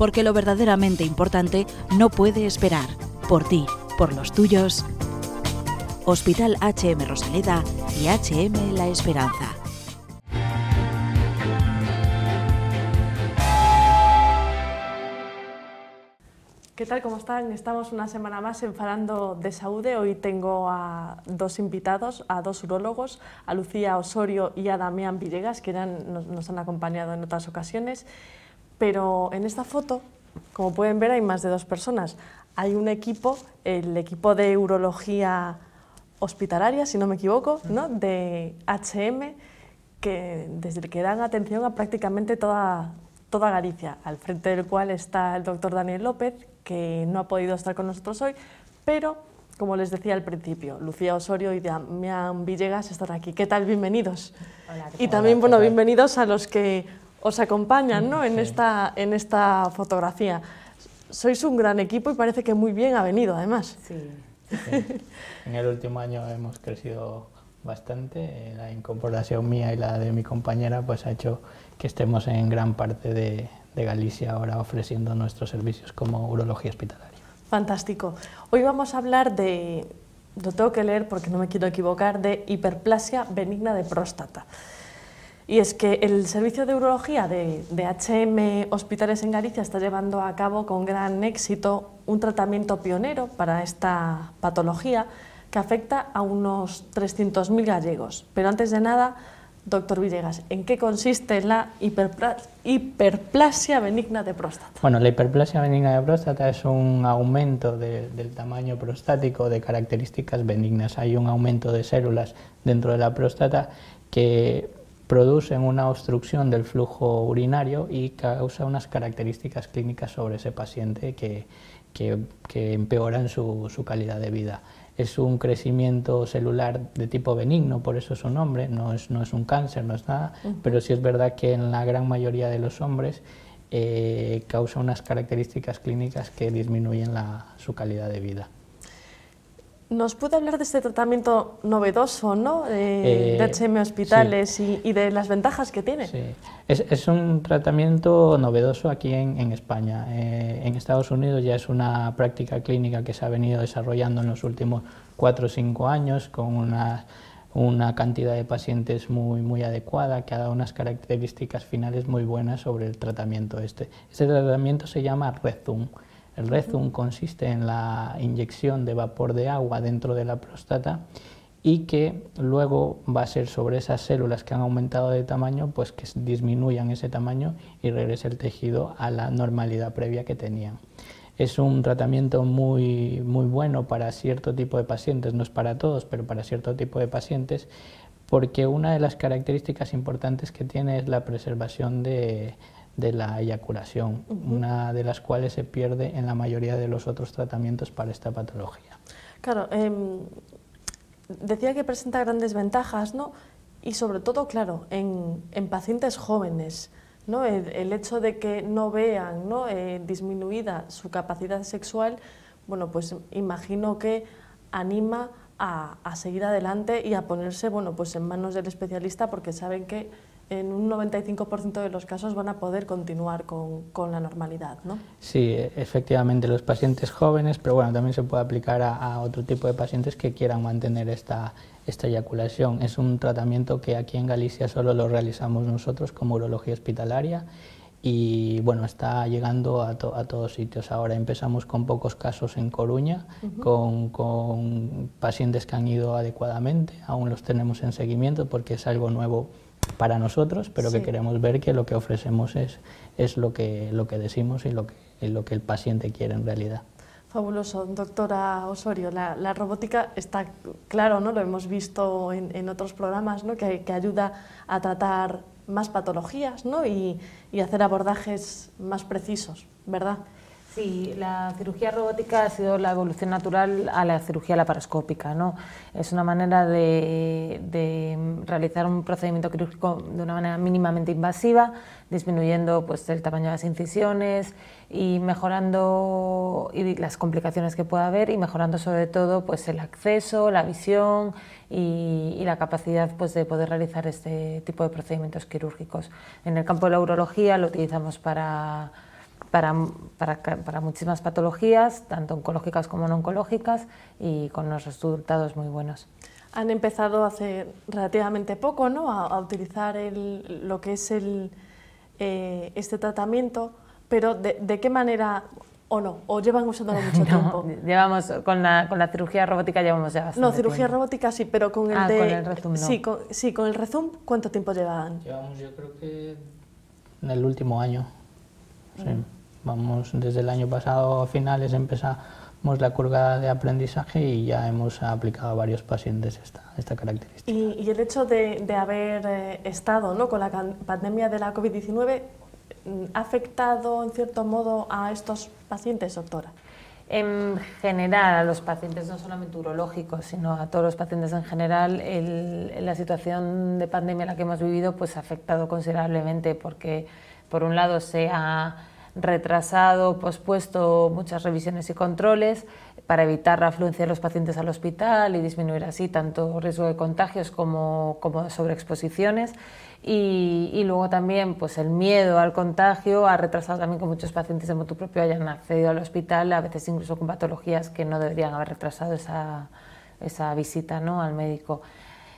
porque lo verdaderamente importante no puede esperar. Por ti, por los tuyos. Hospital HM Rosaleda y HM La Esperanza. ¿Qué tal? ¿Cómo están? Estamos una semana más en Falando de Saúde. Hoy tengo a dos invitados, a dos urólogos, a Lucía Osorio y a Damián Villegas, que nos, nos han acompañado en otras ocasiones. Pero en esta foto, como pueden ver, hay más de dos personas. Hay un equipo, el equipo de urología hospitalaria, si no me equivoco, de HM, que, desde el que dan atención a prácticamente toda, toda Galicia, al frente del cual está el doctor Daniel López, que no ha podido estar con nosotros hoy, pero, como les decía al principio, Lucía Osorio y Damián Villegas están aquí. ¿Qué tal? Bienvenidos. Hola, y también, bueno, bienvenidos a los que os acompañan en, esta, en esta fotografía. Sois un gran equipo y parece que muy bien ha venido, además. Sí. En el último año hemos crecido bastante. La incorporación mía y la de mi compañera pues, ha hecho que estemos en gran parte de, de Galicia ahora ofreciendo nuestros servicios como urología hospitalaria. Fantástico. Hoy vamos a hablar de, lo tengo que leer porque no me quiero equivocar, de hiperplasia benigna de próstata. Y es que el servicio de urología de, HM Hospitales en Galicia está llevando a cabo con gran éxito un tratamiento pionero para esta patología que afecta a unos 300.000 gallegos. Pero antes de nada, Doctor Villegas, ¿en qué consiste la hiperplasia benigna de próstata? Bueno, la hiperplasia benigna de próstata es un aumento del tamaño prostático de características benignas. Hay un aumento de células dentro de la próstata que producen una obstrucción del flujo urinario y causa unas características clínicas sobre ese paciente que, empeoran su, calidad de vida. Es un crecimiento celular de tipo benigno, por eso es su nombre, no es, un cáncer, no es nada, pero sí es verdad que en la gran mayoría de los hombres eh, causa unas características clínicas que disminuyen su calidad de vida. ¿Nos puede hablar de este tratamiento novedoso ¿no? Eh, de HM Hospitales y, de las ventajas que tiene? Sí, es, un tratamiento novedoso aquí en, España. Eh, en Estados Unidos ya es una práctica clínica que se ha venido desarrollando en los últimos 4 o 5 años con una, una cantidad de pacientes muy, muy adecuada que ha dado unas características finales muy buenas sobre el tratamiento este. Este tratamiento se llama REZUM. El rezum consiste en la inyección de vapor de agua dentro de la próstata y que luego va a ser sobre esas células que han aumentado de tamaño, pues que disminuyan ese tamaño y regrese el tejido a la normalidad previa que tenían. Es un tratamiento muy, muy bueno para cierto tipo de pacientes, no es para todos, pero para cierto tipo de pacientes, porque una de las características importantes que tiene es la preservación de de la eyaculación, una de las cuales se pierde en la mayoría de los otros tratamientos para esta patología. Claro, em, decía que presenta grandes ventajas, ¿no? Y sobre todo, claro, en, pacientes jóvenes, ¿no? El, hecho de que no vean ¿no? Eh, disminuida su capacidad sexual, bueno, pues imagino que anima a, a seguir adelante y a ponerse, bueno, pues en manos del especialista porque saben que en un 95% de los casos van a poder continuar con, la normalidad, ¿no? Sí, efectivamente, los pacientes jóvenes, pero bueno, también se puede aplicar a, otro tipo de pacientes que quieran mantener esta, esta eyaculación. Es un tratamiento que aquí en Galicia solo lo realizamos nosotros como urología hospitalaria y bueno, está llegando a, todos sitios. Ahora empezamos con pocos casos en Coruña, con, con pacientes que han ido adecuadamente, aún los tenemos en seguimiento porque es algo nuevo para nosotros, pero que queremos ver que lo que ofrecemos es, es lo, que, lo que decimos y lo que, lo que el paciente quiere en realidad. Fabuloso, doctora Osorio. La, robótica está claro, ¿no? Lo hemos visto en, otros programas, ¿no? Que, ayuda a tratar más patologías, Y, y hacer abordajes más precisos, ¿verdad? Sí, la cirugía robótica ha sido la evolución natural a la cirugía laparoscópica. ¿no? Es una manera de, realizar un procedimiento quirúrgico de una manera mínimamente invasiva, disminuyendo pues, el tamaño de las incisiones y mejorando las complicaciones que pueda haber y mejorando sobre todo pues, el acceso, la visión y, la capacidad pues, de poder realizar este tipo de procedimientos quirúrgicos. En el campo de la urología lo utilizamos para para, para muchísimas patologías, tanto oncológicas como no oncológicas, y con unos resultados muy buenos han empezado hace relativamente poco ¿no? a, utilizar el, lo que es el, eh, este tratamiento, pero de, de, qué manera o no? ¿O llevan usándolo mucho tiempo? Llevamos, con la, con la, cirugía robótica llevamos ya bastante No, cirugía robótica sí, pero con el ah, de... sí, con, sí, con el Rezum, ¿cuánto tiempo llevan? Llevamos yo creo que en el último año. Sí. Vamos, desde el año pasado a finales empezamos la curva de aprendizaje y ya hemos aplicado a varios pacientes esta, esta característica. Y, el hecho de, haber eh, estado ¿no? con la pandemia de la COVID-19, mm, ¿ha afectado en cierto modo a estos pacientes, doctora? En general, a los pacientes no solamente urológicos, sino a todos los pacientes en general, la situación de pandemia en la que hemos vivido pues, ha afectado considerablemente porque, por un lado, se ha retrasado, pospuesto muchas revisiones y controles para evitar la afluencia de los pacientes al hospital y disminuir así tanto riesgo de contagios como, como sobreexposiciones. Y, luego también pues el miedo al contagio ha retrasado también que muchos pacientes de motu propio hayan accedido al hospital, a veces incluso con patologías que no deberían haber retrasado esa, visita al médico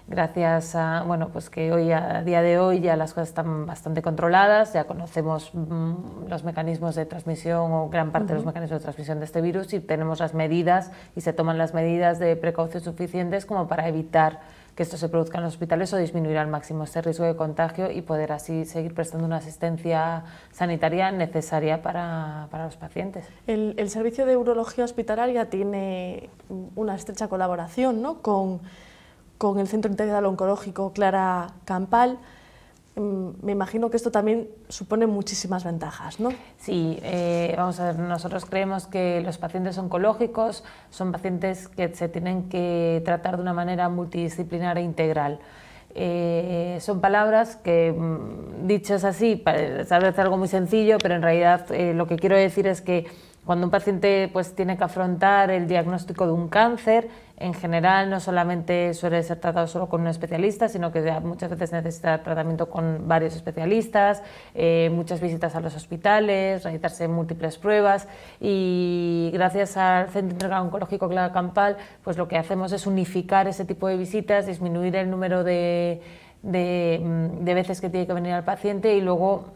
gracias a bueno pues que hoy a día de hoy ya las cosas están bastante controladas ya conocemos mm, los mecanismos de transmisión o gran parte de los mecanismos de transmisión de este virus y tenemos las medidas y se toman las medidas de precaución suficientes como para evitar que esto se produzca en los hospitales o disminuir al máximo este riesgo de contagio y poder así seguir prestando una asistencia sanitaria necesaria para, los pacientes. El, el, Servicio de Urología Hospitalaria tiene una estrecha colaboración ¿no? con con el Centro Integral Oncológico Clara Campal. Mm, me imagino que esto también supone muchísimas ventajas, ¿no? Sí, eh, vamos a ver, nosotros creemos que los pacientes oncológicos son pacientes que se tienen que tratar de una manera multidisciplinar e integral. Eh, son palabras que, mm, dichas así, parece algo muy sencillo, pero en realidad eh, lo que quiero decir es que cuando un paciente pues, tiene que afrontar el diagnóstico de un cáncer, en general no solamente suele ser tratado solo con un especialista, sino que muchas veces necesita tratamiento con varios especialistas, eh, muchas visitas a los hospitales, realizarse múltiples pruebas y gracias al Centro Integral Oncológico Clara Campal, pues lo que hacemos es unificar ese tipo de visitas, disminuir el número de, de mm, veces que tiene que venir al paciente y luego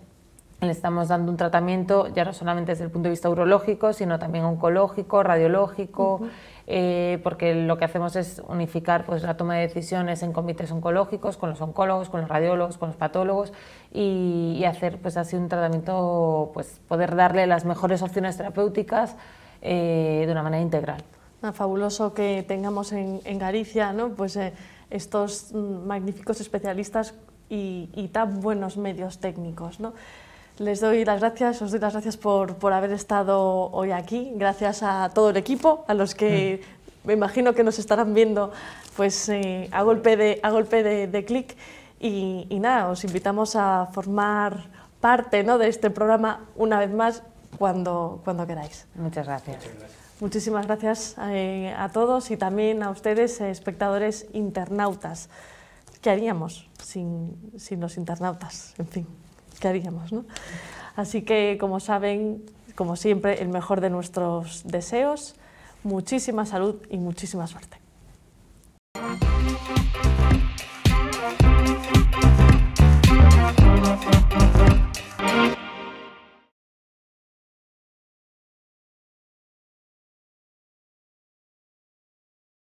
le estamos dando un tratamiento ya no solamente desde el punto de vista urológico, sino también oncológico, radiológico, eh, porque lo que hacemos es unificar pues, la toma de decisiones en comités oncológicos, con los oncólogos, con los radiólogos, con los patólogos, y, hacer pues, así un tratamiento, pues, poder darle las mejores opciones terapéuticas eh, de una manera integral. Ah, fabuloso que tengamos en, en Galicia ¿no? pues, eh, estos mm, magníficos especialistas y, y tan buenos medios técnicos. ¿no? Les doy las gracias, os doy las gracias por, por haber estado hoy aquí, gracias a todo el equipo, a los que mm. me imagino que nos estarán viendo pues, eh, a golpe de, a golpe de, clic. Y, nada, os invitamos a formar parte ¿no? de este programa una vez más cuando, cuando queráis. Muchas gracias. Muchísimas gracias eh, a todos y también a ustedes, eh, espectadores internautas. ¿Qué haríamos sin, sin los internautas? En fin. ¿qué haríamos? No? Así que, como saben, como siempre, el mejor de nuestros deseos, muchísima salud y muchísima suerte.